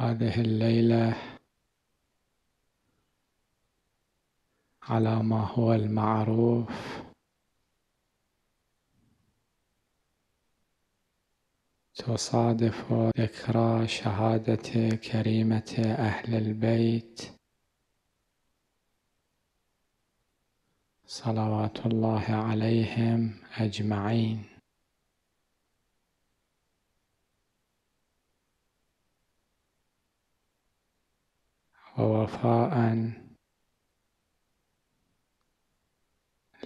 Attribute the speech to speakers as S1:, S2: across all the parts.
S1: هذه الليلة على ما هو المعروف تصادف ذكرى شهادة كريمة أهل البيت صلوات الله عليهم أجمعين ووفاء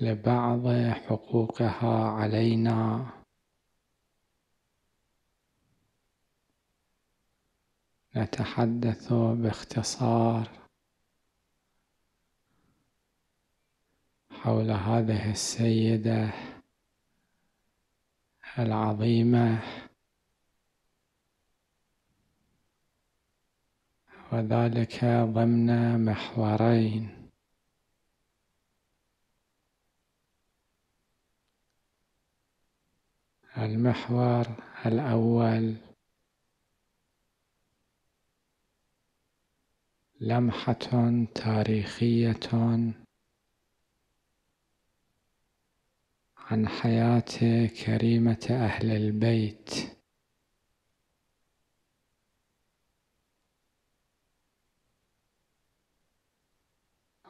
S1: لبعض حقوقها علينا نتحدث باختصار حول هذه السيده العظيمه وذلك ضمن محورين المحور الأول لمحة تاريخية عن حياة كريمة أهل البيت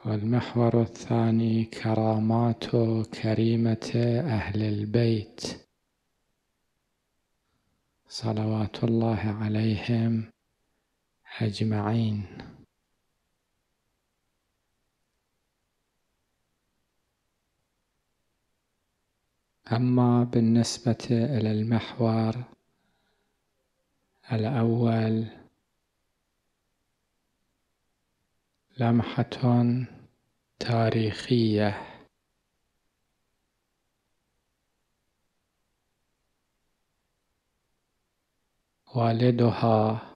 S1: والمحور الثاني كرامات كريمة أهل البيت صلوات الله عليهم أجمعين أما بالنسبة إلى المحور الأول لمحة تاريخية والدها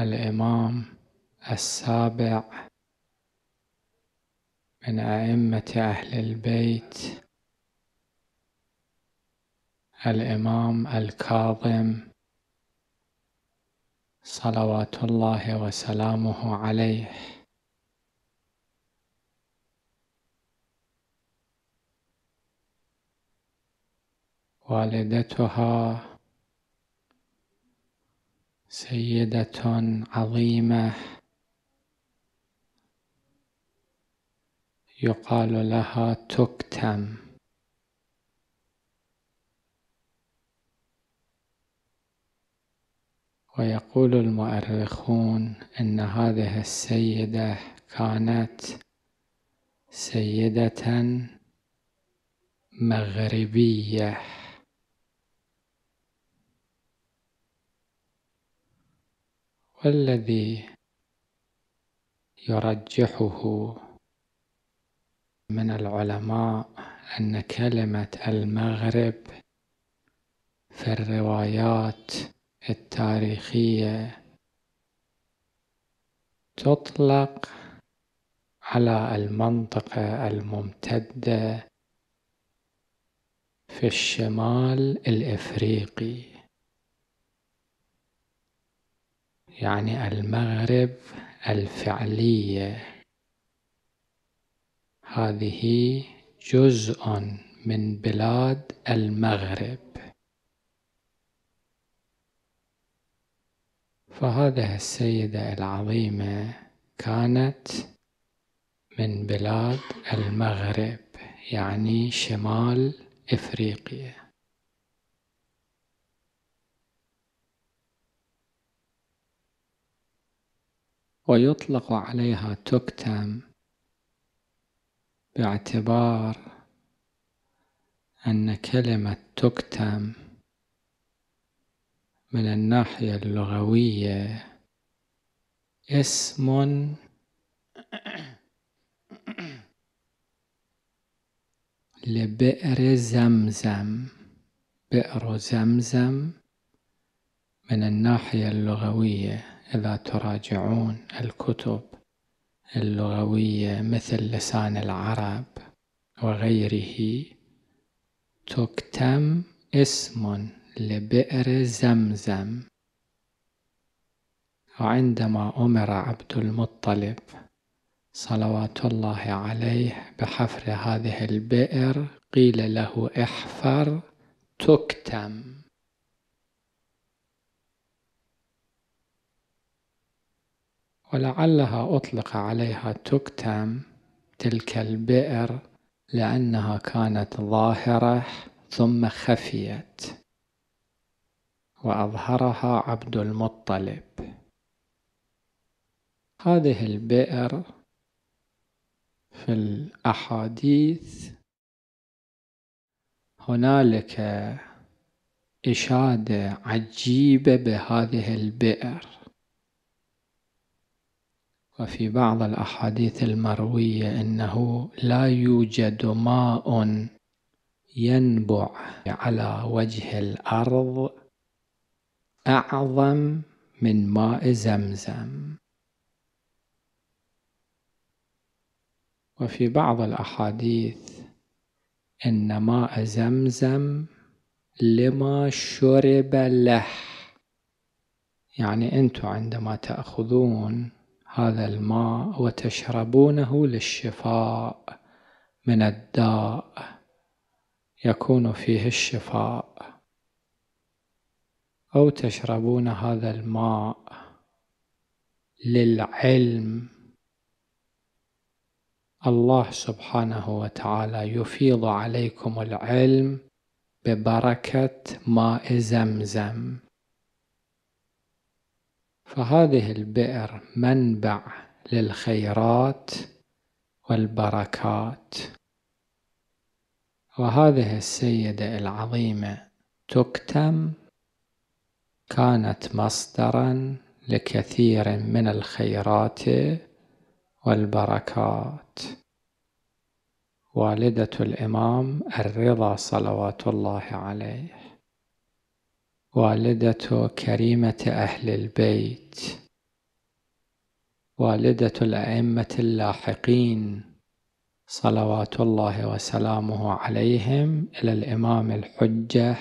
S1: الإمام السابع من أئمة أهل البيت الإمام الكاظم صلوات الله وسلامه عليه والدتها سيدة عظيمة يقال لها تكتم ويقول المؤرخون أن هذه السيدة كانت سيدة مغربية والذي يرجحه من العلماء أن كلمة المغرب في الروايات التاريخية تطلق على المنطقة الممتدة في الشمال الإفريقي يعني المغرب الفعلية هذه جزء من بلاد المغرب فهذه السيدة العظيمة كانت من بلاد المغرب يعني شمال إفريقيا ويطلق عليها تكتم باعتبار أن كلمة تكتم من الناحية اللغوية اسم لبئر زمزم بئر زمزم من الناحية اللغوية إذا تراجعون الكتب اللغوية مثل لسان العرب وغيره تكتم اسم لبئر زمزم وعندما أمر عبد المطلب صلوات الله عليه بحفر هذه البئر قيل له احفر تكتم ولعلها أطلق عليها تكتم تلك البئر لأنها كانت ظاهرة ثم خفيت وأظهرها عبد المطلب هذه البئر في الأحاديث هنالك إشادة عجيبة بهذه البئر وفي بعض الأحاديث المروية أنه لا يوجد ماء ينبع على وجه الأرض أعظم من ماء زمزم وفي بعض الأحاديث إن ماء زمزم لما شرب له يعني أنتم عندما تأخذون هذا الماء وتشربونه للشفاء من الداء يكون فيه الشفاء أو تشربون هذا الماء للعلم الله سبحانه وتعالى يفيض عليكم العلم ببركة ماء زمزم فهذه البئر منبع للخيرات والبركات وهذه السيدة العظيمة تكتم كانت مصدرا لكثير من الخيرات والبركات والدة الإمام الرضا صلوات الله عليه والدة كريمة أهل البيت والدة الأئمة اللاحقين صلوات الله وسلامه عليهم إلى الإمام الحجة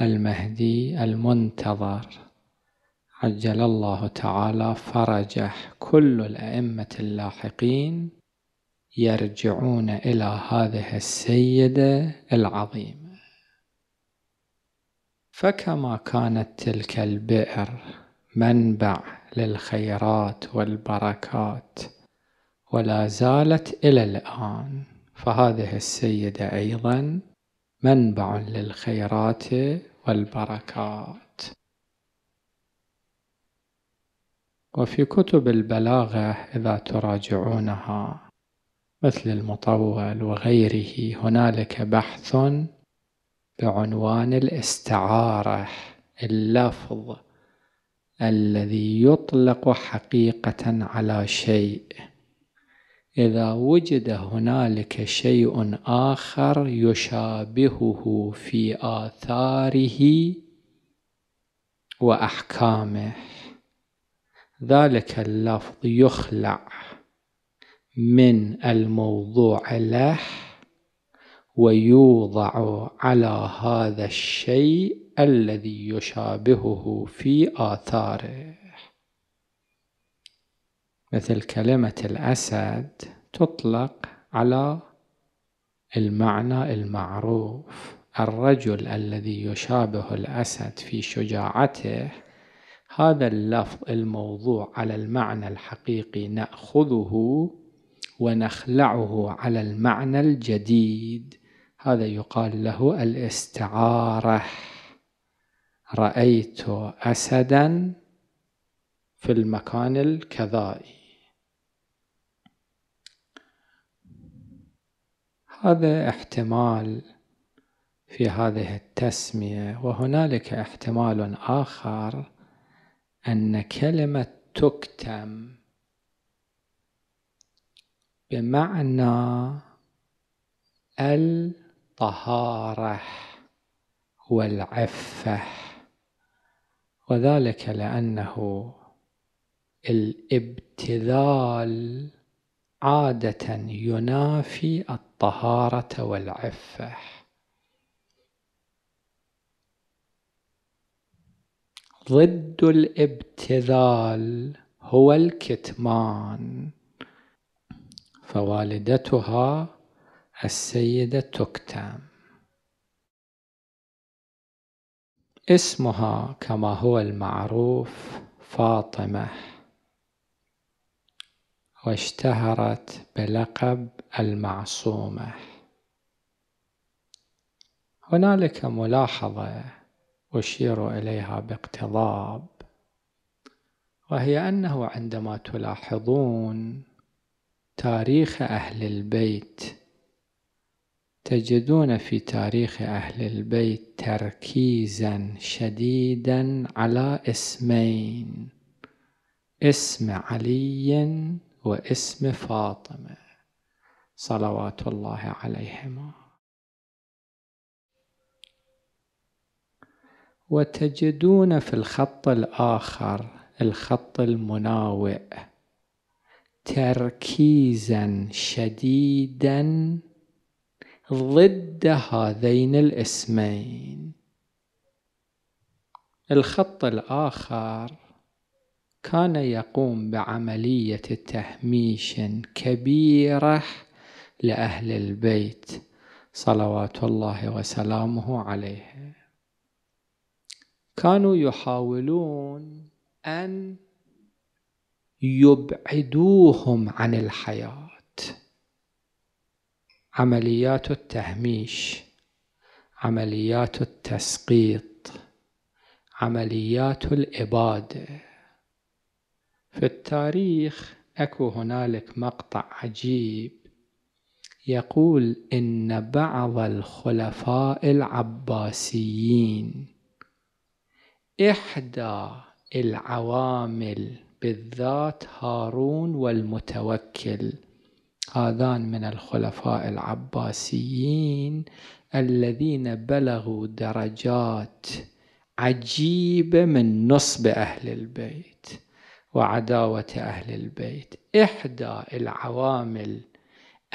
S1: المهدي المنتظر عجل الله تعالى فرجه كل الأئمة اللاحقين يرجعون إلى هذه السيدة العظيمة فكما كانت تلك البئر منبع للخيرات والبركات ولا زالت إلى الآن فهذه السيدة أيضا منبع للخيرات والبركات وفي كتب البلاغة إذا تراجعونها مثل المطول وغيره هنالك بحث بعنوان الاستعارة اللفظ الذي يطلق حقيقة على شيء إذا وجد هنالك شيء آخر يشابهه في آثاره وأحكامه ذلك اللفظ يخلع من الموضوع له ويوضع على هذا الشيء الذي يشابهه في آثاره مثل كلمة الأسد تطلق على المعنى المعروف الرجل الذي يشابه الأسد في شجاعته هذا اللفظ الموضوع على المعنى الحقيقي نأخذه ونخلعه على المعنى الجديد هذا يقال له الاستعارة رأيت أسدا في المكان الكذائي هذا احتمال في هذه التسمية وهنالك احتمال آخر أن كلمة تكتم بمعنى الطهارة والعفة وذلك لأنه الابتذال عادة ينافي الطهارة والعفة ضد الابتذال هو الكتمان فوالدتها السيدة تكتم اسمها كما هو المعروف فاطمه واشتهرت بلقب المعصومة هنالك ملاحظة أشير إليها باقتضاب وهي أنه عندما تلاحظون تاريخ أهل البيت تجدون في تاريخ أهل البيت تركيزا شديدا على اسمين اسم علي واسم فاطمة صلوات الله عليهما وتجدون في الخط الآخر الخط المناوئ تركيزا شديدا ضد هذين الاسمين الخط الآخر كان يقوم بعملية تهميش كبيرة لأهل البيت صلوات الله وسلامه عليه كانوا يحاولون أن يبعدوهم عن الحياة عمليات التهميش عمليات التسقيط عمليات الإبادة في التاريخ اكو هنالك مقطع عجيب يقول ان بعض الخلفاء العباسيين احدى العوامل بالذات هارون والمتوكل هذان من الخلفاء العباسيين الذين بلغوا درجات عجيبه من نصب اهل البيت وعداوة أهل البيت إحدى العوامل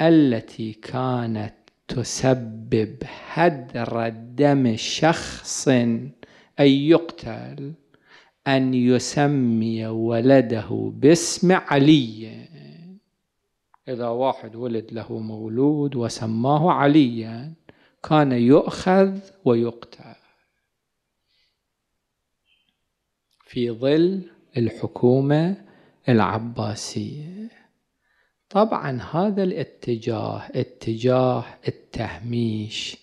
S1: التي كانت تسبب هدر دم شخص أن يقتل أن يسمي ولده باسم علي إذا واحد ولد له مولود وسماه عليا كان يؤخذ ويقتل في ظل الحكومة العباسية طبعا هذا الاتجاه اتجاه التهميش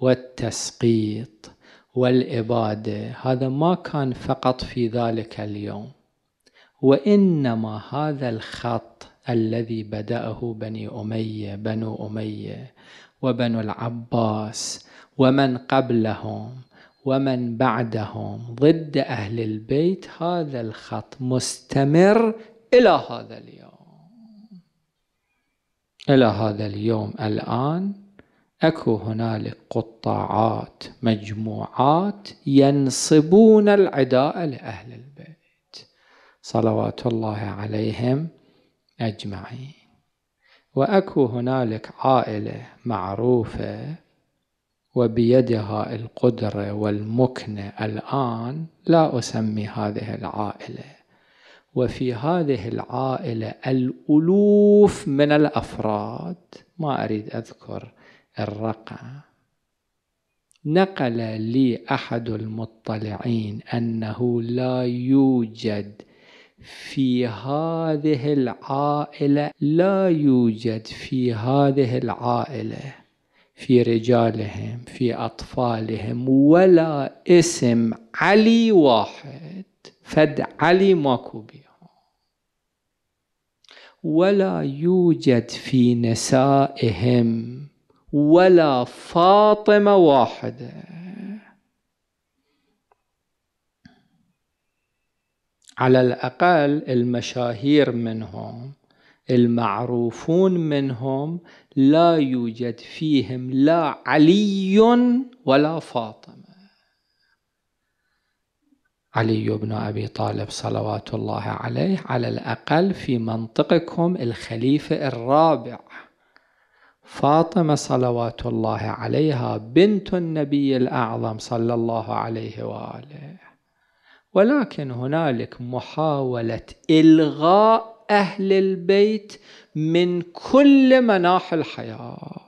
S1: والتسقيط والإبادة هذا ما كان فقط في ذلك اليوم وإنما هذا الخط الذي بدأه بني أمية بنو أمية وبنو العباس ومن قبلهم ومن بعدهم ضد أهل البيت هذا الخط مستمر إلى هذا اليوم إلى هذا اليوم الآن أكو هنالك قطاعات مجموعات ينصبون العداء لأهل البيت صلوات الله عليهم أجمعين وأكو هنالك عائلة معروفة وبيدها القدرة والمكنة الآن لا أسمي هذه العائلة وفي هذه العائلة الألوف من الأفراد ما أريد أذكر الرقم نقل لي أحد المطلعين أنه لا يوجد في هذه العائلة لا يوجد في هذه العائلة في رجالهم في أطفالهم ولا اسم علي واحد فد علي ماكو بيهم ولا يوجد في نسائهم ولا فاطمة واحدة على الأقل المشاهير منهم المعروفون منهم لا يوجد فيهم لا علي ولا فاطمة علي بن أبي طالب صلوات الله عليه على الأقل في منطقكم الخليفة الرابع فاطمة صلوات الله عليها بنت النبي الأعظم صلى الله عليه وآله ولكن هنالك محاولة إلغاء أهل البيت من كل مناحي الحياة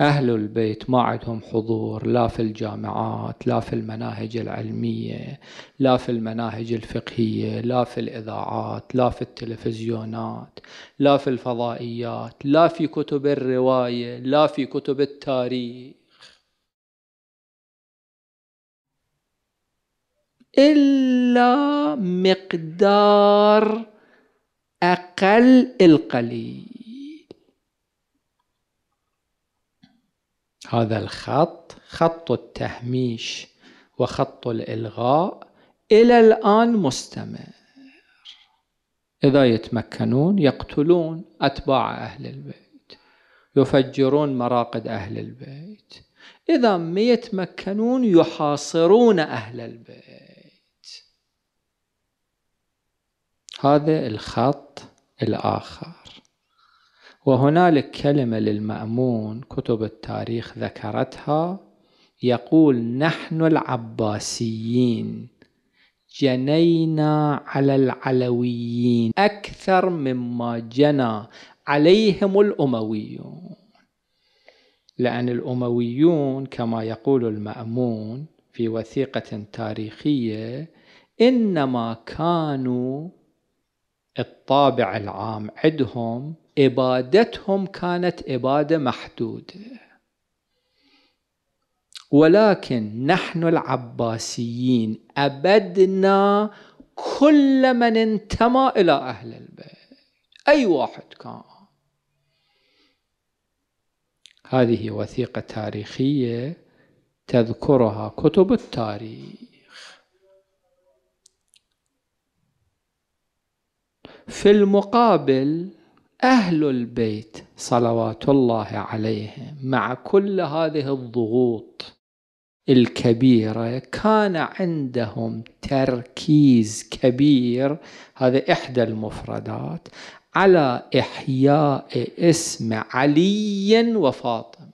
S1: أهل البيت ما عندهم حضور لا في الجامعات لا في المناهج العلمية لا في المناهج الفقهية لا في الإذاعات لا في التلفزيونات لا في الفضائيات لا في كتب الرواية لا في كتب التاريخ
S2: إلا
S1: مقدار أقل القليل هذا الخط خط التهميش وخط الإلغاء إلى الآن مستمر إذا يتمكنون يقتلون أتباع أهل البيت يفجرون مراقد أهل البيت إذا ما يتمكنون يحاصرون أهل البيت هذا الخط الآخر وهنالك كلمة للمأمون كتب التاريخ ذكرتها يقول نحن العباسيين جنينا على العلويين أكثر مما جنى عليهم الأمويون لأن الأمويون كما يقول المأمون في وثيقة تاريخية إنما كانوا الطابع العام عندهم ابادتهم كانت اباده محدوده ولكن نحن العباسيين ابدنا كل من انتمى الى اهل البيت اي واحد كان هذه وثيقه تاريخيه تذكرها كتب التاريخ في المقابل أهل البيت صلوات الله عليهم مع كل هذه الضغوط الكبيرة كان عندهم تركيز كبير هذا إحدى المفردات على إحياء اسم علي وفاطمة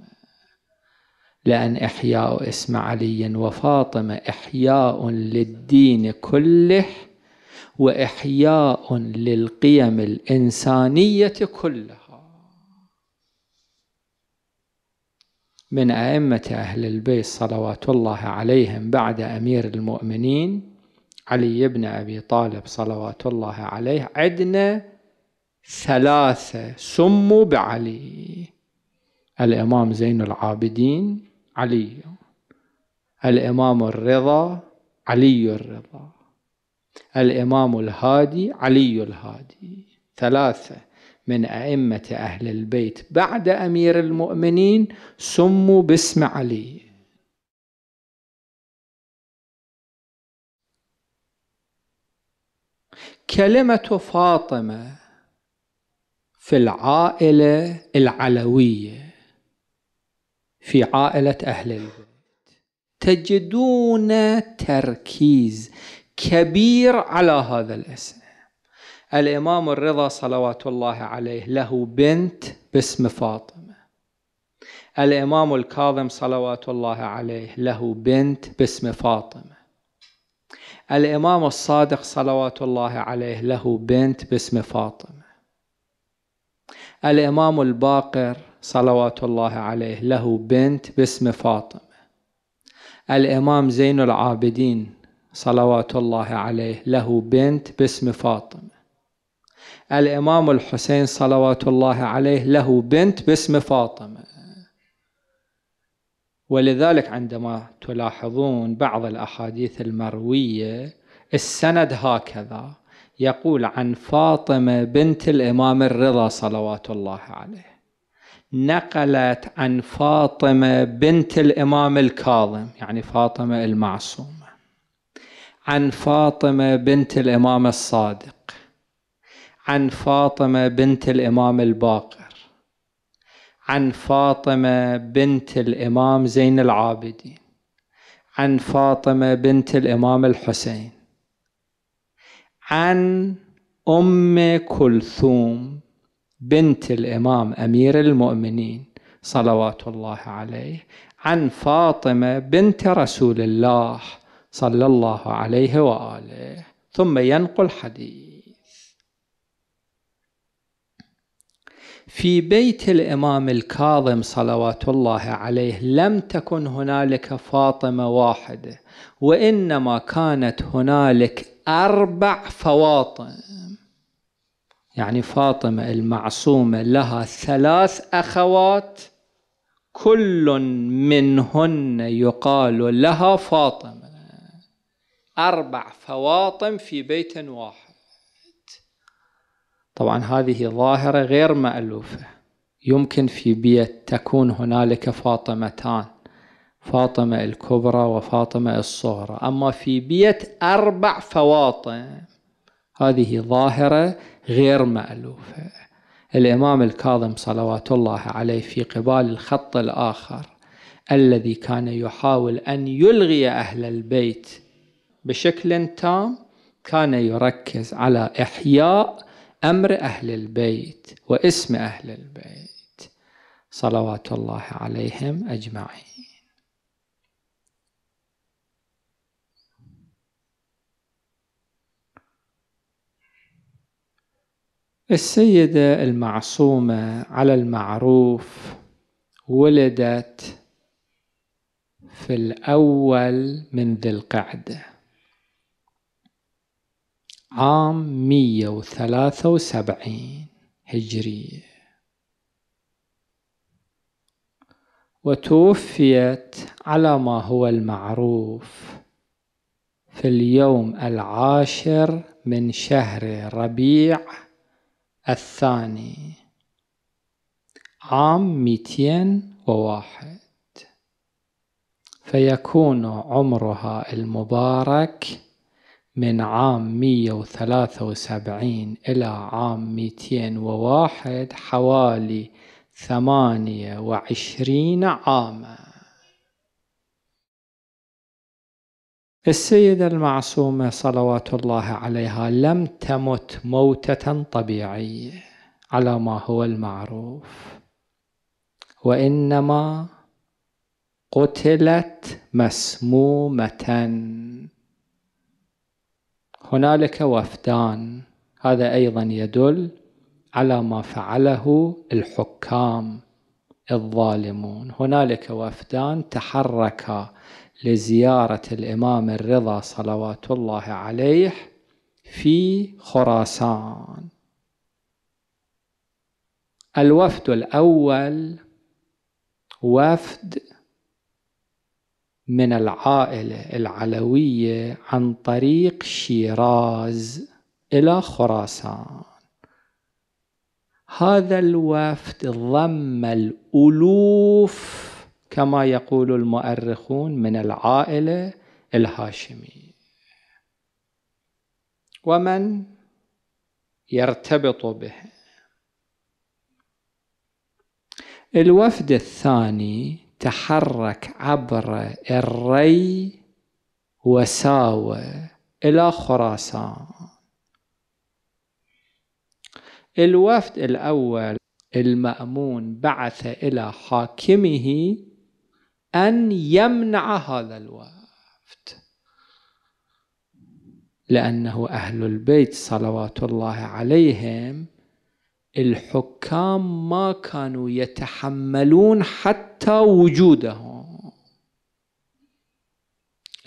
S1: لأن إحياء اسم علي وفاطمة إحياء للدين كله واحياء للقيم الانسانيه كلها من ائمه اهل البيت صلوات الله عليهم بعد امير المؤمنين علي بن ابي طالب صلوات الله عليه عدنا ثلاثه سموا بعلي الامام زين العابدين علي الامام الرضا علي الرضا الإمام الهادي علي الهادي ثلاثة من أئمة أهل البيت بعد أمير المؤمنين سموا باسم علي كلمة فاطمة في العائلة العلوية في عائلة أهل البيت تجدون تركيز كبير على هذا الاسم الامام الرضا صلوات الله عليه له بنت باسم فاطمه الامام الكاظم صلوات الله عليه له بنت باسم فاطمه الامام الصادق صلوات الله عليه له بنت باسم فاطمه الامام الباقر صلوات الله عليه له بنت باسم فاطمه الامام زين العابدين صلوات الله عليه له بنت باسم فاطمة الإمام الحسين صلوات الله عليه له بنت باسم فاطمة ولذلك عندما تلاحظون بعض الأحاديث المروية السند هكذا يقول عن فاطمة بنت الإمام الرضا صلوات الله عليه نقلت عن فاطمة بنت الإمام الكاظم يعني فاطمة المعصوم عن فاطمة بنت الإمام الصادق عن فاطمة بنت الإمام الباقر عن فاطمة بنت الإمام زين العابدين عن فاطمة بنت الإمام الحسين عن أم كلثوم بنت الإمام أمير المؤمنين صلوات الله عليه عن فاطمة بنت رسول الله صلى الله عليه وآله ثم ينقل حديث في بيت الإمام الكاظم صلوات الله عليه لم تكن هنالك فاطمة واحدة وإنما كانت هنالك أربع فواطم يعني فاطمة المعصومة لها ثلاث أخوات كل منهن يقال لها فاطمة أربع فواطم في بيت واحد طبعا هذه ظاهرة غير مألوفة يمكن في بيت تكون هنالك فاطمتان فاطمة الكبرى وفاطمة الصغرى أما في بيت أربع فواطم هذه ظاهرة غير مألوفة الإمام الكاظم صلوات الله عليه في قبال الخط الآخر الذي كان يحاول أن يلغي أهل البيت بشكل تام كان يركز على إحياء أمر أهل البيت واسم أهل البيت صلوات الله عليهم أجمعين السيدة المعصومة على المعروف ولدت في الأول من ذي القعده عام 173 هجرية وتوفيت على ما هو المعروف في اليوم العاشر من شهر ربيع الثاني عام 201 فيكون عمرها المبارك من عام 173 إلى عام 201 حوالي 28 عاما السيدة المعصومة صلوات الله عليها لم تمت موتة طبيعية على ما هو المعروف وإنما قتلت مسمومة هنالك وفدان هذا أيضا يدل على ما فعله الحكام الظالمون هنالك وفدان تحركا لزيارة الإمام الرضا صلوات الله عليه في خراسان الوفد الأول وفد من العائلة العلوية عن طريق شيراز إلى خراسان هذا الوفد ضم الألوف كما يقول المؤرخون من العائلة الهاشمية ومن يرتبط به الوفد الثاني تحرك عبر الري وساوى إلى خراسان الوفد الأول المأمون بعث إلى حاكمه أن يمنع هذا الوفد لأنه أهل البيت صلوات الله عليهم الحكام ما كانوا يتحملون حتى وجوده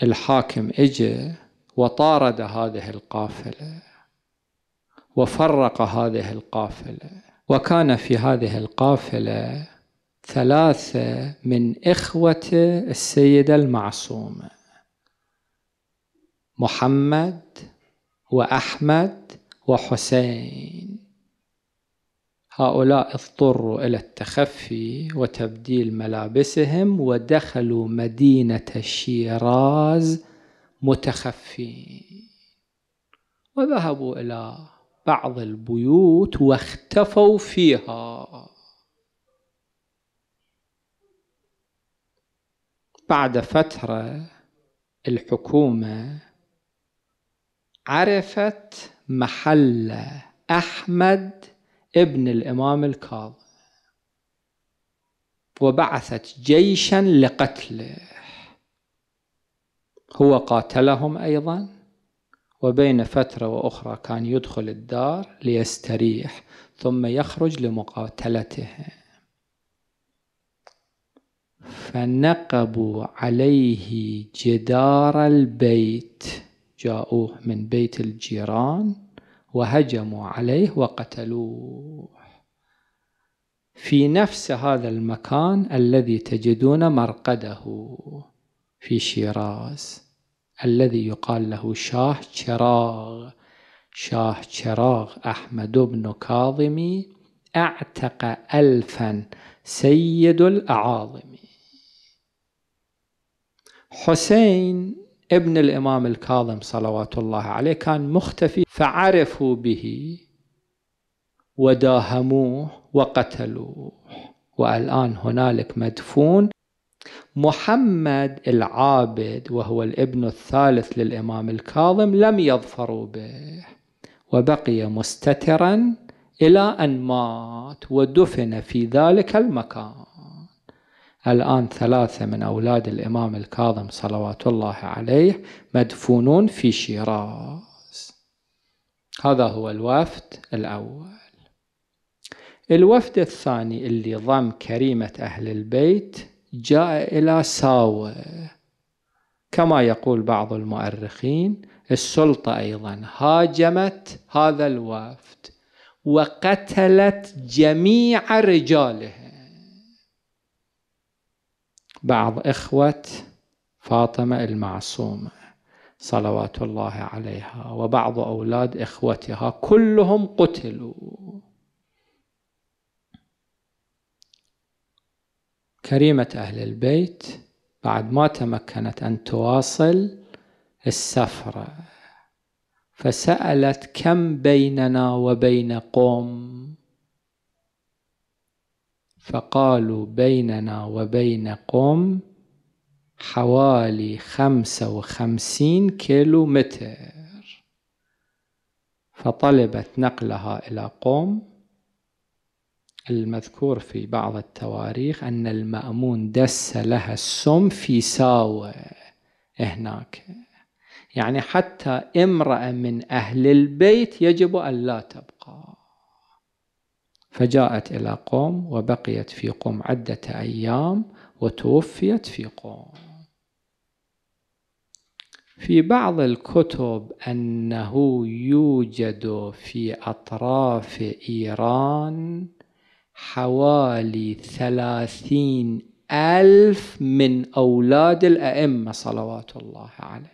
S1: الحاكم اجى وطارد هذه القافله وفرق هذه القافله وكان في هذه القافله ثلاثه من اخوه السيده المعصومه محمد واحمد وحسين هؤلاء اضطروا إلى التخفي وتبديل ملابسهم ودخلوا مدينة شيراز متخفين وذهبوا إلى بعض البيوت واختفوا فيها بعد فترة الحكومة عرفت محل أحمد ابن الإمام الكاظم وبعثت جيشا لقتله هو قاتلهم أيضا وبين فترة وأخرى كان يدخل الدار ليستريح ثم يخرج لمقاتلتهم فنقبوا عليه جدار البيت جاءوه من بيت الجيران وهجموا عليه وقتلوه في نفس هذا المكان الذي تجدون مرقده في شيراز الذي يقال له شاه شراغ شاه شراغ أحمد بن كاظم اعتق ألفا سيد الأعاظم حسين ابن الإمام الكاظم صلوات الله عليه كان مختفي فعرفوا به وداهموه وقتلوه والآن هنالك مدفون محمد العابد وهو الابن الثالث للإمام الكاظم لم يظفروا به وبقي مستترا إلى أن مات ودفن في ذلك المكان الآن ثلاثة من أولاد الإمام الكاظم صلوات الله عليه مدفونون في شيراز هذا هو الوفد الأول الوفد الثاني اللي ضم كريمة أهل البيت جاء إلى ساوة كما يقول بعض المؤرخين السلطة أيضا هاجمت هذا الوفد وقتلت جميع رجاله بعض إخوة فاطمة المعصومة صلوات الله عليها وبعض أولاد إخوتها كلهم قتلوا كريمة أهل البيت بعد ما تمكنت أن تواصل السفرة فسألت كم بيننا وبين قوم فقالوا بيننا وبينكم حوالي خمسة وخمسين كيلو متر فطلبت نقلها إلى قوم المذكور في بعض التواريخ أن المأمون دس لها السم في ساوة هناك يعني حتى امرأة من أهل البيت يجب أن لا تبقى فجاءت إلى قوم وبقيت في قوم عدة أيام وتوفيت في قوم في بعض الكتب أنه يوجد في أطراف إيران حوالي ثلاثين ألف من أولاد الأئمة صلوات الله عليه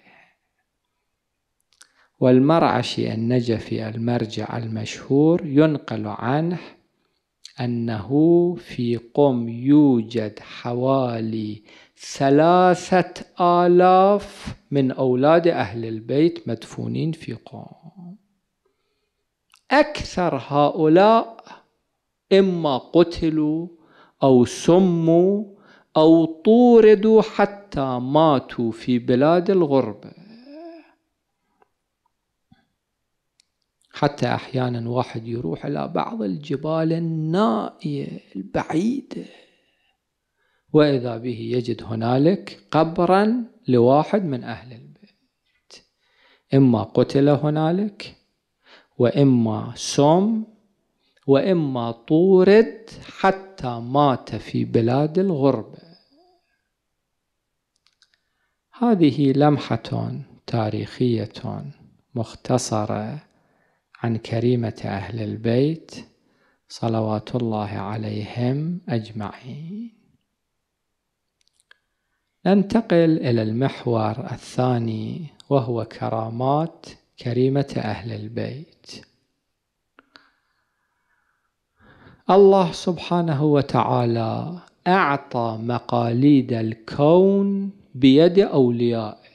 S1: والمرعشي النجفي المرجع المشهور ينقل عنه أنه في قم يوجد حوالي ثلاثة آلاف من أولاد أهل البيت مدفونين في قم أكثر هؤلاء إما قتلوا أو سموا أو طوردوا حتى ماتوا في بلاد الغربة حتى أحيانا واحد يروح إلى بعض الجبال النائية البعيدة وإذا به يجد هنالك قبرا لواحد من أهل البيت إما قتل هنالك وإما سم وإما طورد حتى مات في بلاد الغربة هذه لمحة تاريخية مختصرة عن كريمة أهل البيت صلوات الله عليهم أجمعين ننتقل إلى المحور الثاني وهو كرامات كريمة أهل البيت الله سبحانه وتعالى أعطى مقاليد الكون بيد أوليائه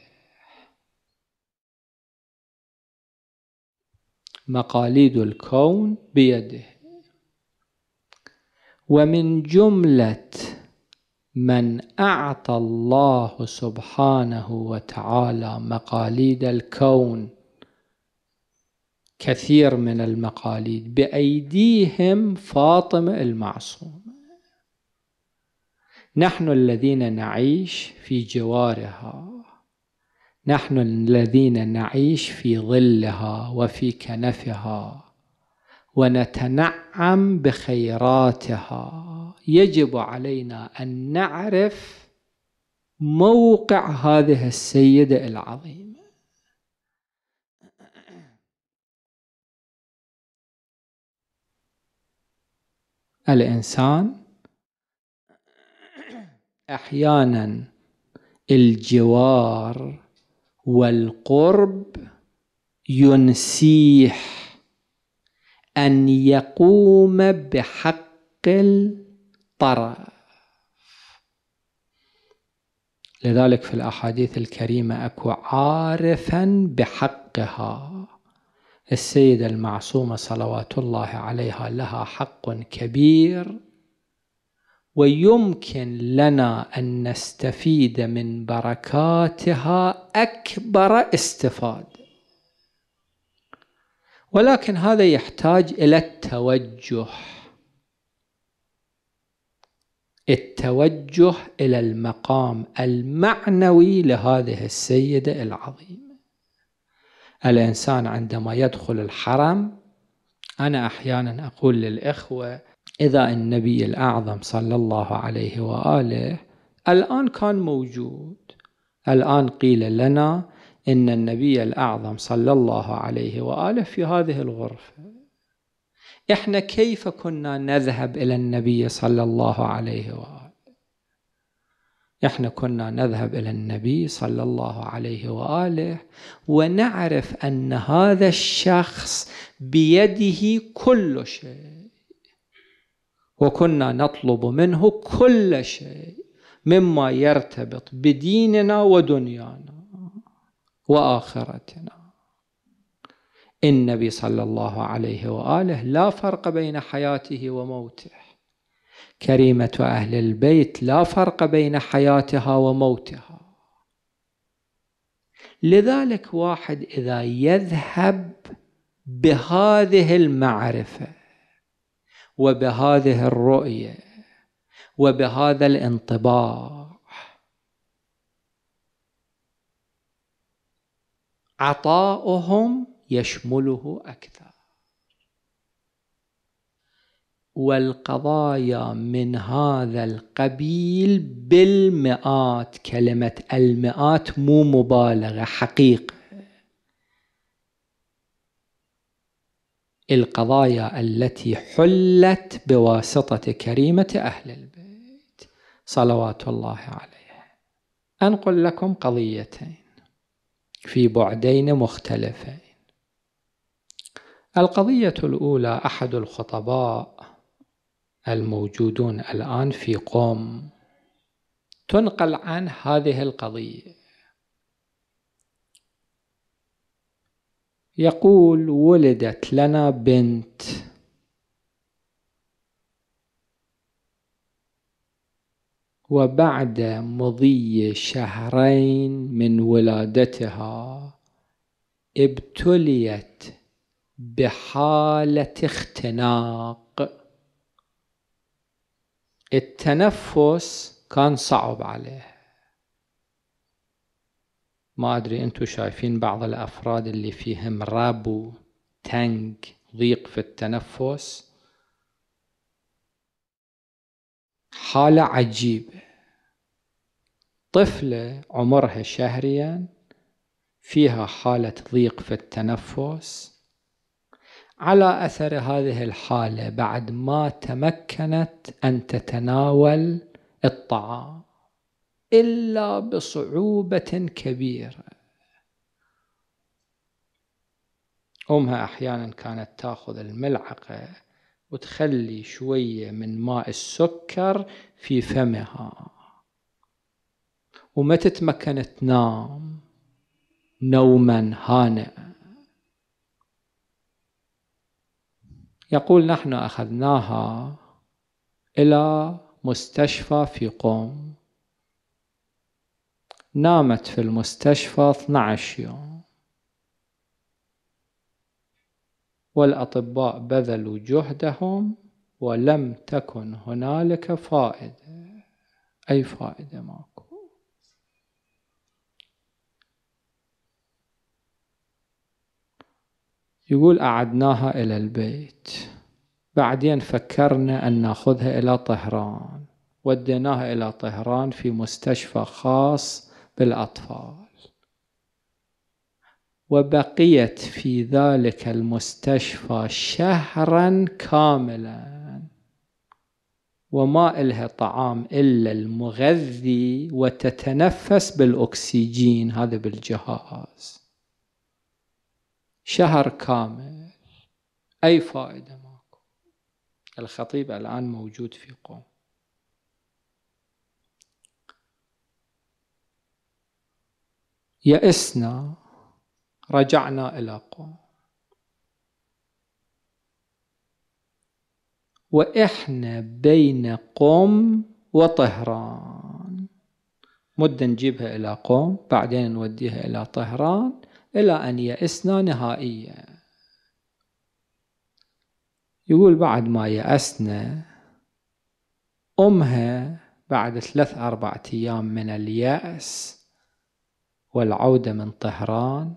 S1: مقاليد الكون بيده ومن جمله من اعطى الله سبحانه وتعالى مقاليد الكون كثير من المقاليد بايديهم فاطمه المعصومه نحن الذين نعيش في جوارها نحن الذين نعيش في ظلها وفي كنفها ونتنعم بخيراتها يجب علينا ان نعرف موقع هذه السيده العظيمه الانسان احيانا الجوار والقرب ينسيه أن يقوم بحق الطرف لذلك في الأحاديث الكريمة أكو عارفا بحقها السيدة المعصومة صلوات الله عليها لها حق كبير ويمكن لنا ان نستفيد من بركاتها اكبر استفاده ولكن هذا يحتاج الى التوجه التوجه الى المقام المعنوي لهذه السيده العظيمه الانسان عندما يدخل الحرم انا احيانا اقول للاخوه إذا النبي الأعظم صلى الله عليه وآله الآن كان موجود الآن قيل لنا إن النبي الأعظم صلى الله عليه وآله في هذه الغرفة إحنا كيف كنا نذهب إلى النبي صلى الله عليه وآله إحنا كنا نذهب إلى النبي صلى الله عليه وآله ونعرف أن هذا الشخص بيده كل شيء وكنا نطلب منه كل شيء مما يرتبط بديننا ودنيانا واخرتنا النبي صلى الله عليه واله لا فرق بين حياته وموته كريمه اهل البيت لا فرق بين حياتها وموتها لذلك واحد اذا يذهب بهذه المعرفه وبهذه الرؤيه وبهذا الانطباع عطاؤهم يشمله اكثر والقضايا من هذا القبيل بالمئات كلمه المئات مو مبالغه حقيقه القضايا التي حلت بواسطة كريمة أهل البيت صلوات الله عليها أنقل لكم قضيتين في بعدين مختلفين القضية الأولى أحد الخطباء الموجودون الآن في قوم تنقل عن هذه القضية يقول ولدت لنا بنت وبعد مضي شهرين من ولادتها ابتليت بحالة اختناق التنفس كان صعب عليه ما أدري أنتم شايفين بعض الأفراد اللي فيهم رابو تانج ضيق في التنفس حالة عجيبة طفلة عمرها شهرين فيها حالة ضيق في التنفس على أثر هذه الحالة بعد ما تمكنت أن تتناول الطعام إلا بصعوبة كبيرة أمها أحيانا كانت تأخذ الملعقة وتخلي شوية من ماء السكر في فمها وما تتمكن تنام نوما هانئا يقول نحن أخذناها إلى مستشفى في قوم نامت في المستشفى 12 يوم والأطباء بذلوا جهدهم ولم تكن هنالك فائدة أي فائدة ماكو يقول أعدناها إلى البيت بعدين فكرنا أن ناخذها إلى طهران وديناها إلى طهران في مستشفى خاص بالاطفال وبقيت في ذلك المستشفى شهرا كاملا وما إلها طعام إلا المغذي وتتنفس بالأكسجين هذا بالجهاز شهر كامل أي فائدة ماكو الخطيب الآن موجود في قوم يئسنا رجعنا إلى قوم وإحنا بين قوم وطهران مدة نجيبها إلى قوم بعدين نوديها إلى طهران إلى أن يئسنا نهائيا يقول بعد ما يأسنا أمها بعد ثلاث أربعة أيام من اليأس والعودة من طهران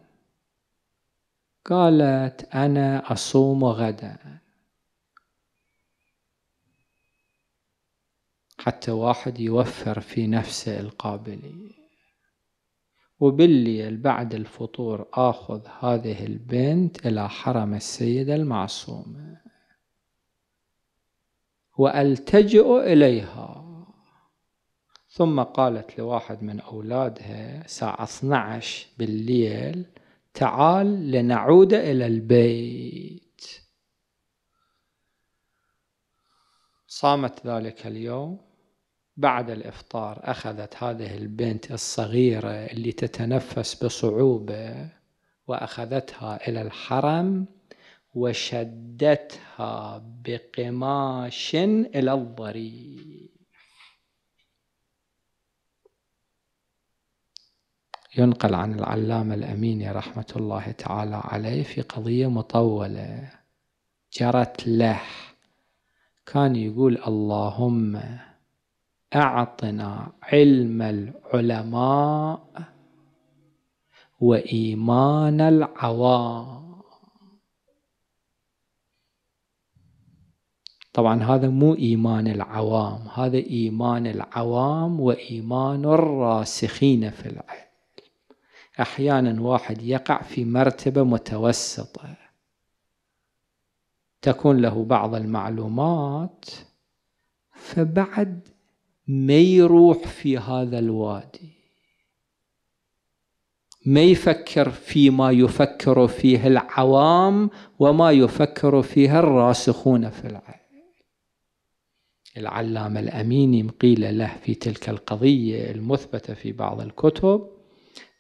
S1: قالت أنا أصوم غدا حتى واحد يوفر في نفسه القابلية وبالليل بعد الفطور آخذ هذه البنت إلى حرم السيدة المعصومة وألتجئ إليها ثم قالت لواحد من أولادها ساعة 12 بالليل تعال لنعود إلى البيت صامت ذلك اليوم بعد الإفطار أخذت هذه البنت الصغيرة اللي تتنفس بصعوبة وأخذتها إلى الحرم وشدتها بقماش إلى الضريح ينقل عن العلامة الأميني رحمة الله تعالى عليه في قضية مطولة جرت له كان يقول اللهم أعطنا علم العلماء وإيمان العوام طبعا هذا مو إيمان العوام هذا إيمان العوام وإيمان الراسخين في العلم أحيانا واحد يقع في مرتبة متوسطة تكون له بعض المعلومات فبعد ما يروح في هذا الوادي ما يفكر فيما يفكر فيه العوام وما يفكر فيه الراسخون في العلم العلامة الأميني قيل له في تلك القضية المثبتة في بعض الكتب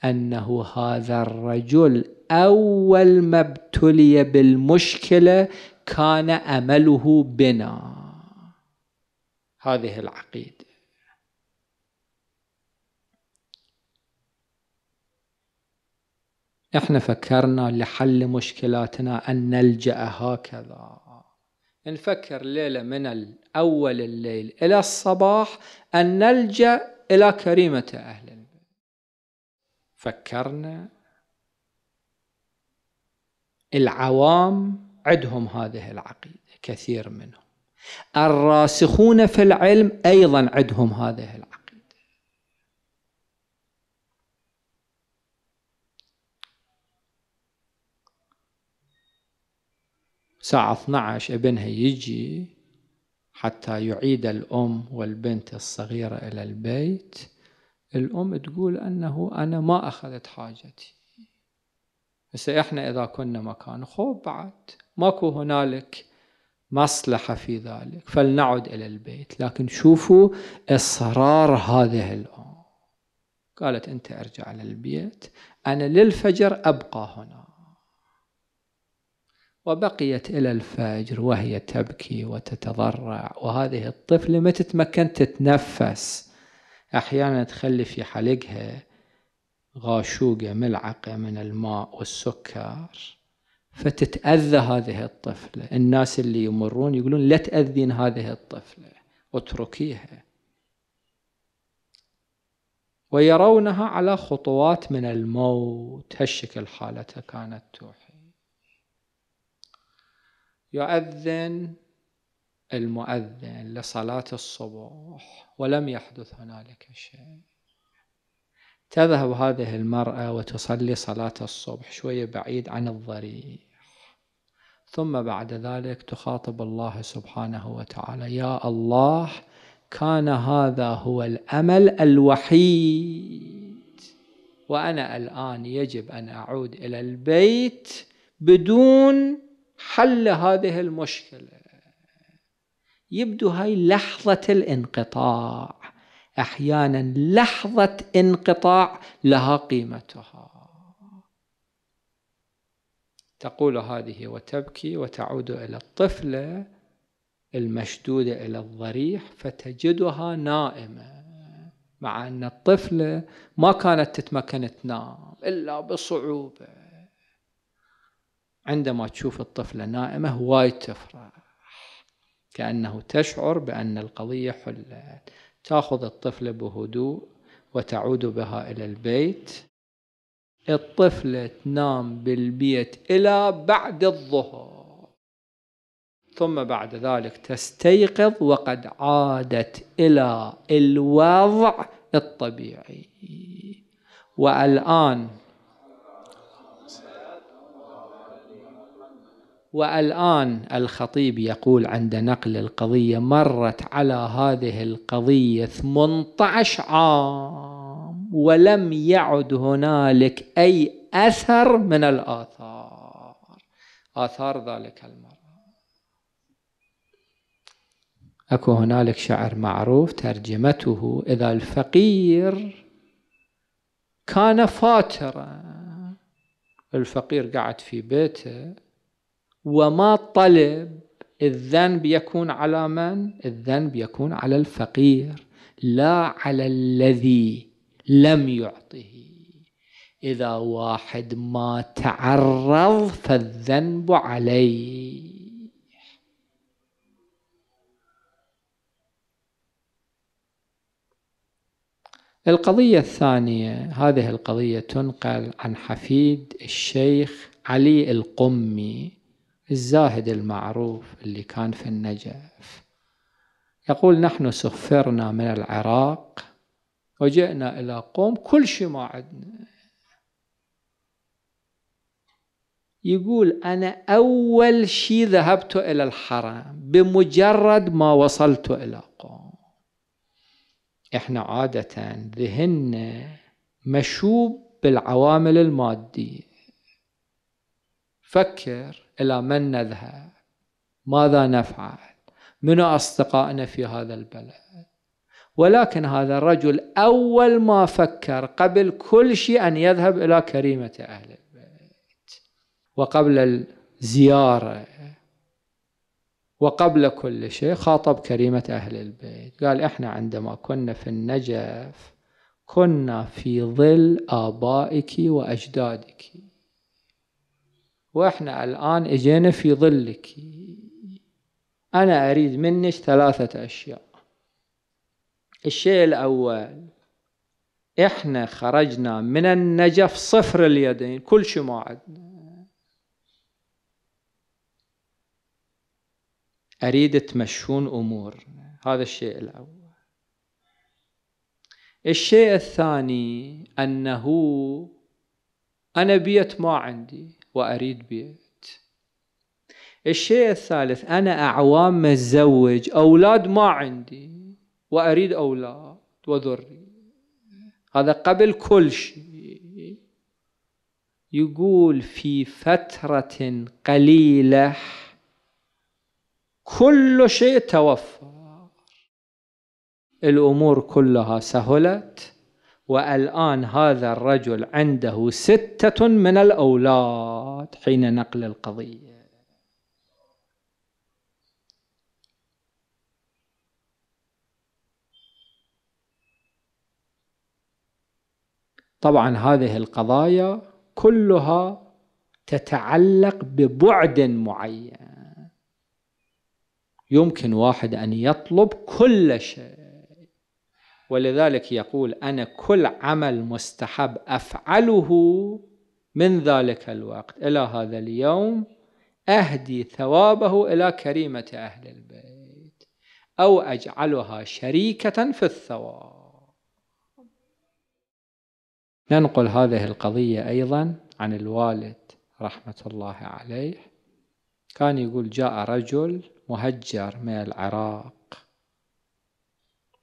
S1: أنه هذا الرجل أول ما ابتلي بالمشكلة كان أمله بنا هذه العقيدة احنا فكرنا لحل مشكلاتنا أن نلجأ هكذا نفكر ليلة من الأول الليل إلى الصباح أن نلجأ إلى كريمة أهل فكرنا العوام عندهم هذه العقيدة كثير منهم الراسخون في العلم أيضا عندهم هذه العقيدة ساعة 12 ابنها يجي حتى يعيد الأم والبنت الصغيرة إلى البيت الأم تقول أنه أنا ما أخذت حاجتي هسه إحنا إذا كنا مكان خوب بعد ماكو هنالك مصلحة في ذلك فلنعد إلى البيت لكن شوفوا إصرار هذه الأم قالت أنت أرجع للبيت أنا للفجر أبقى هنا وبقيت إلى الفجر وهي تبكي وتتضرع وهذه الطفلة ما تتمكن تتنفس أحيانا تخلي في حلقها غاشوقة ملعقة من الماء والسكر فتتأذى هذه الطفلة الناس اللي يمرون يقولون لا تأذين هذه الطفلة اتركيها ويرونها على خطوات من الموت هالشكل حالتها كانت توحي يؤذن المؤذن لصلاة الصبح ولم يحدث هنالك شيء تذهب هذه المرأة وتصلي صلاة الصبح شوية بعيد عن الضريح ثم بعد ذلك تخاطب الله سبحانه وتعالى يا الله كان هذا هو الامل الوحيد وانا الان يجب ان اعود الى البيت بدون حل هذه المشكله يبدو هاي لحظة الانقطاع أحيانا لحظة انقطاع لها قيمتها تقول هذه وتبكي وتعود إلى الطفلة المشدودة إلى الضريح فتجدها نائمة مع أن الطفلة ما كانت تتمكن تنام إلا بصعوبة عندما تشوف الطفلة نائمة هواي تفرح كأنه تشعر بأن القضية حلت تأخذ الطفل بهدوء وتعود بها إلى البيت الطفلة تنام بالبيت إلى بعد الظهر ثم بعد ذلك تستيقظ وقد عادت إلى الوضع الطبيعي والآن والآن الخطيب يقول عند نقل القضية مرت على هذه القضية 18 عام ولم يعد هنالك أي أثر من الآثار آثار ذلك المرض أكو هنالك شعر معروف ترجمته إذا الفقير كان فاترا الفقير قعد في بيته وما طلب الذنب يكون على من؟ الذنب يكون على الفقير لا على الذي لم يعطه إذا واحد ما تعرض فالذنب عليه القضية الثانية هذه القضية تنقل عن حفيد الشيخ علي القمي الزاهد المعروف اللي كان في النجف يقول نحن سفرنا من العراق وجئنا إلى قوم كل شيء ما عندنا يقول أنا أول شيء ذهبت إلى الحرم بمجرد ما وصلت إلى قوم إحنا عادة ذهننا مشوب بالعوامل المادية فكر إلى من نذهب ماذا نفعل من أصدقائنا في هذا البلد ولكن هذا الرجل أول ما فكر قبل كل شيء أن يذهب إلى كريمة أهل البيت وقبل الزيارة وقبل كل شيء خاطب كريمة أهل البيت قال إحنا عندما كنا في النجف كنا في ظل آبائك وأجدادك واحنا الآن اجينا في ظلك أنا أريد منك ثلاثة أشياء الشيء الأول إحنا خرجنا من النجف صفر اليدين كل شيء ما عندنا أريد تمشون أمور هذا الشيء الأول الشيء الثاني أنه أنا بيت ما عندي وأريد بيت الشيء الثالث أنا أعوام متزوج أولاد ما عندي وأريد أولاد وذرية هذا قبل كل شيء يقول في فترة قليلة كل شيء توفر الأمور كلها سهلت والآن هذا الرجل عنده ستة من الأولاد حين نقل القضية طبعا هذه القضايا كلها تتعلق ببعد معين يمكن واحد أن يطلب كل شيء ولذلك يقول أنا كل عمل مستحب أفعله من ذلك الوقت إلى هذا اليوم أهدي ثوابه إلى كريمة أهل البيت أو أجعلها شريكة في الثواب ننقل هذه القضية أيضا عن الوالد رحمة الله عليه كان يقول جاء رجل مهجر من العراق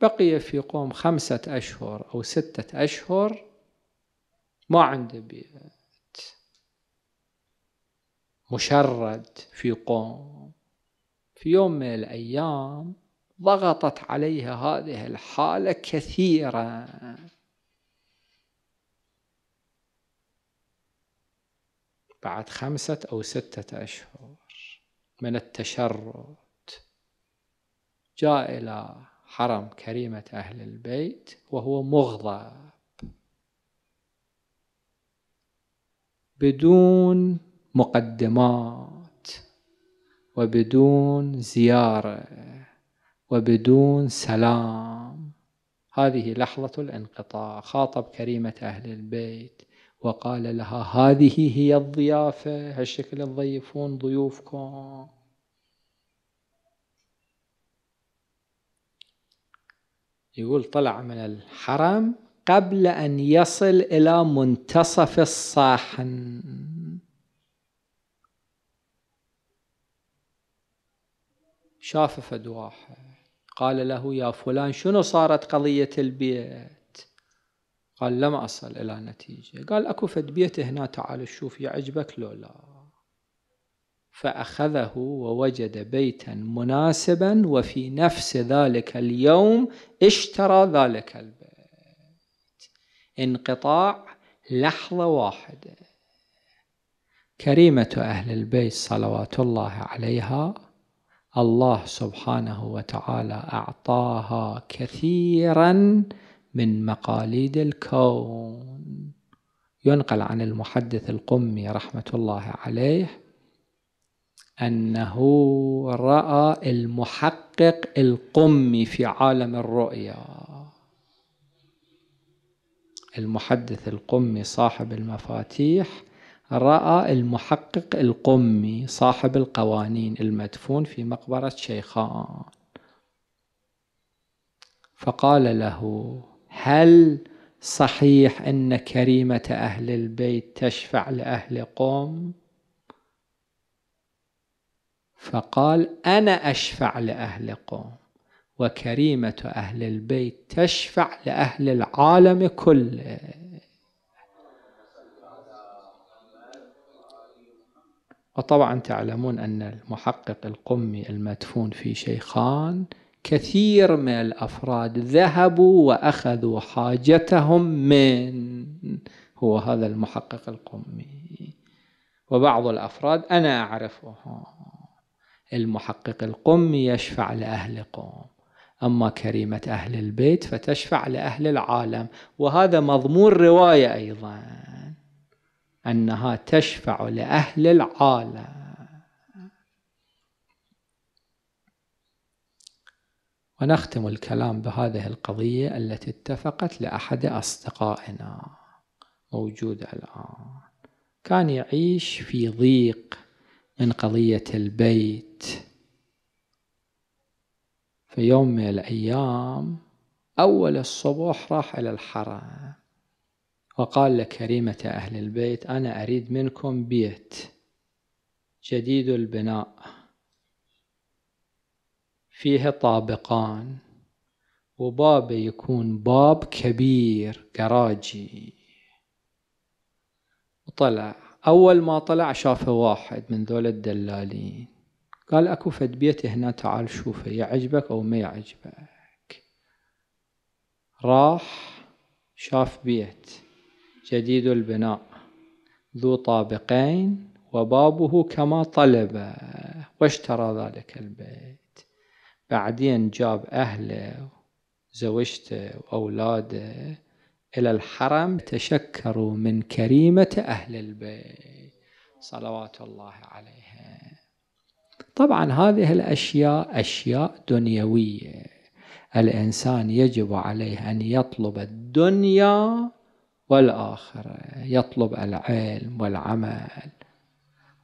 S1: بقي في قوم خمسة أشهر أو ستة أشهر ما عنده بيت مشرد في قوم في يوم من الأيام ضغطت عليها هذه الحالة كثيرا بعد خمسة أو ستة أشهر من التشرد جاء إلى حرم كريمة أهل البيت وهو مغضب بدون مقدمات وبدون زيارة وبدون سلام هذه لحظة الانقطاع خاطب كريمة أهل البيت وقال لها هذه هي الضيافة هالشكل الضيفون ضيوفكم يقول طلع من الحرم قبل أن يصل إلى منتصف الصاحن شاف فد واحد قال له يا فلان شنو صارت قضية البيت قال لم أصل إلى نتيجة قال أكو فد بيت هنا تعال شوف يعجبك لو لا فأخذه ووجد بيتا مناسبا وفي نفس ذلك اليوم اشترى ذلك البيت انقطاع لحظة واحدة كريمة أهل البيت صلوات الله عليها الله سبحانه وتعالى أعطاها كثيرا من مقاليد الكون ينقل عن المحدث القمي رحمة الله عليه أنه رأى المحقق القمي في عالم الرؤيا المحدث القمي صاحب المفاتيح رأى المحقق القمي صاحب القوانين المدفون في مقبرة شيخان فقال له هل صحيح أن كريمة أهل البيت تشفع لأهل قوم فقال أنا أشفع لأهل قوم وكريمة أهل البيت تشفع لأهل العالم كله وطبعا تعلمون أن المحقق القمي المدفون في شيخان كثير من الأفراد ذهبوا وأخذوا حاجتهم من هو هذا المحقق القمي وبعض الأفراد أنا أعرفهم المحقق القم يشفع لأهل قم أما كريمة أهل البيت فتشفع لأهل العالم وهذا مضمون رواية أيضا أنها تشفع لأهل العالم ونختم الكلام بهذه القضية التي اتفقت لأحد أصدقائنا موجود الآن كان يعيش في ضيق من قضية البيت ميت في يوم من الأيام أول الصبح راح إلى الحرم وقال لكريمة أهل البيت أنا أريد منكم بيت جديد البناء فيه طابقان وبابه يكون باب كبير قراجي وطلع أول ما طلع شافه واحد من ذول الدلالين قال أكو فد بيت هنا تعال شوفه يعجبك أو ما يعجبك راح شاف بيت جديد البناء ذو طابقين وبابه كما طلب واشترى ذلك البيت بعدين جاب أهله زوجته وأولاده إلى الحرم تشكروا من كريمة أهل البيت صلوات الله عليهم طبعا هذه الأشياء أشياء دنيوية الإنسان يجب عليه أن يطلب الدنيا والآخرة يطلب العلم والعمل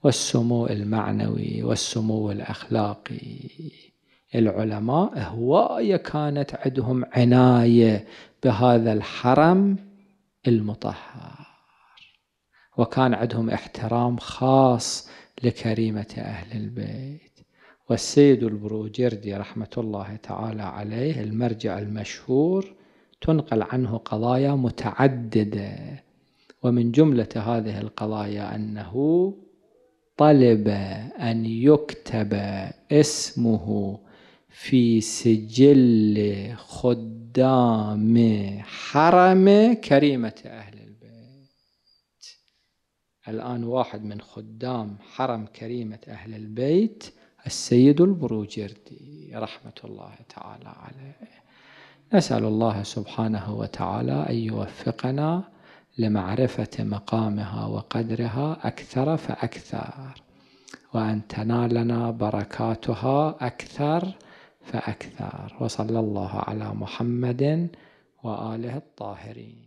S1: والسمو المعنوي والسمو الأخلاقي العلماء هواية كانت عندهم عناية بهذا الحرم المطهر وكان عندهم احترام خاص لكريمة أهل البيت والسيد البروجردي رحمة الله تعالى عليه المرجع المشهور تنقل عنه قضايا متعددة ومن جملة هذه القضايا أنه طلب أن يكتب اسمه في سجل خدام حرم كريمة أهل الآن واحد من خدام حرم كريمة أهل البيت السيد البروجردي رحمة الله تعالى عليه نسأل الله سبحانه وتعالى أن يوفقنا لمعرفة مقامها وقدرها أكثر فأكثر وأن تنالنا بركاتها أكثر فأكثر وصلى الله على محمد وآله الطاهرين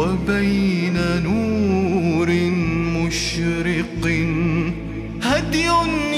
S2: وبين نور مشرق هدي